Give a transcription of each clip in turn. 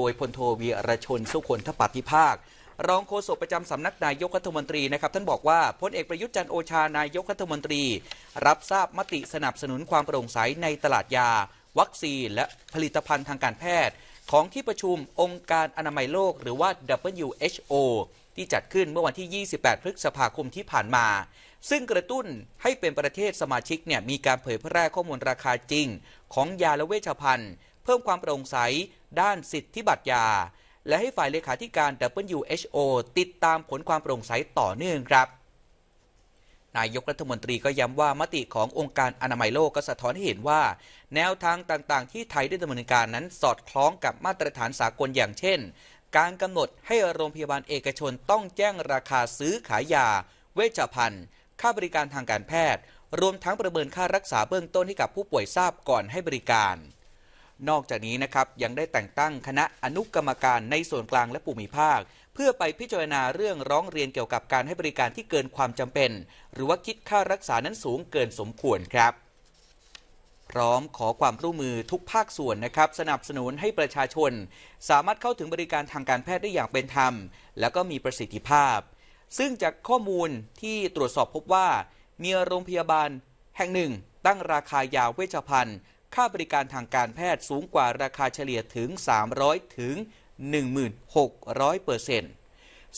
โดยพลโทวีรชนสุขนทปฏิภาค รองโฆษกประจำสำนักนายกรัฐมนตรีนะครับ ท่านบอกว่าพลเอกประยุทธ์จันโอชานายกรัฐมนตรี รับทราบมติสนับสนุนความโปร่งใสในตลาดยา วัคซีนและผลิตภัณฑ์ทางการแพทย์ ของที่ประชุมองค์การอนามัยโลกหรือว่า WHO ที่จัดขึ้นเมื่อวันที่ 28พฤษภาคมที่ผ่านมา ซึ่งกระตุ้นให้เป็นประเทศสมาชิกเนี่ยมีการเผยแพร่ข้อมูลราคาจริง ของยาและเวชภัณฑ์ เพิ่มความโปร่งใสด้านสิทธิบัตรยา และให้ฝ่ายเลขาธิการ WHO ติดตามผลความโปร่งใสต่อเนื่องครับ นายกรัฐมนตรีก็ย้ำว่ามติขององค์การอนามัยโลกก็สะท้อนให้เห็นว่า แนวทางต่างๆ ที่ไทยได้ดำเนินการนั้นสอดคล้องกับมาตรฐานสากลอย่างเช่น การกำหนดให้โรงพยาบาลเอกชนต้องแจ้งราคาซื้อขายยา เวชภัณฑ์ ค่าบริการทางการแพทย์ รวมทั้งประเมินค่ารักษาเบื้องต้นให้กับผู้ป่วยทราบก่อนให้บริการนอกจากนี้นะครับยังได้แต่งตั้งคณะอนุกรรมการในส่วนกลางและุูมิภาค เพื่อไปพิจารณาเรื่องร้องเรียนเกี่ยวกับการให้บริการที่เกินความจำเป็น หรือว่าคิดค่ารักษานั้นสูงเกินสมควรครับพร้อมขอความร่วมมือทุกภาคส่วนนะครับสนับสนุนให้ประชาชน สามารถเข้าถึงบริการทางการแพทย์ได้อย่างเป็นธรรม และก็มีประสิทธิภาพ ซึ่งจากข้อมูลที่ตรวจสอบพบว่า มีโรงพยาบาล แห่งหนึ่ง ตั้งราคายาเวชภัณฑ์ค่าบริการทางการแพทย์สูงกว่าราคาเฉลี่ยถึง 300 ถึง 1,600 เปอร์เซ็นต์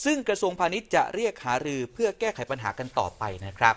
ซึ่งกระทรวงพาณิชย์จะเรียกหารือเพื่อแก้ไขปัญหากันต่อไปนะครับ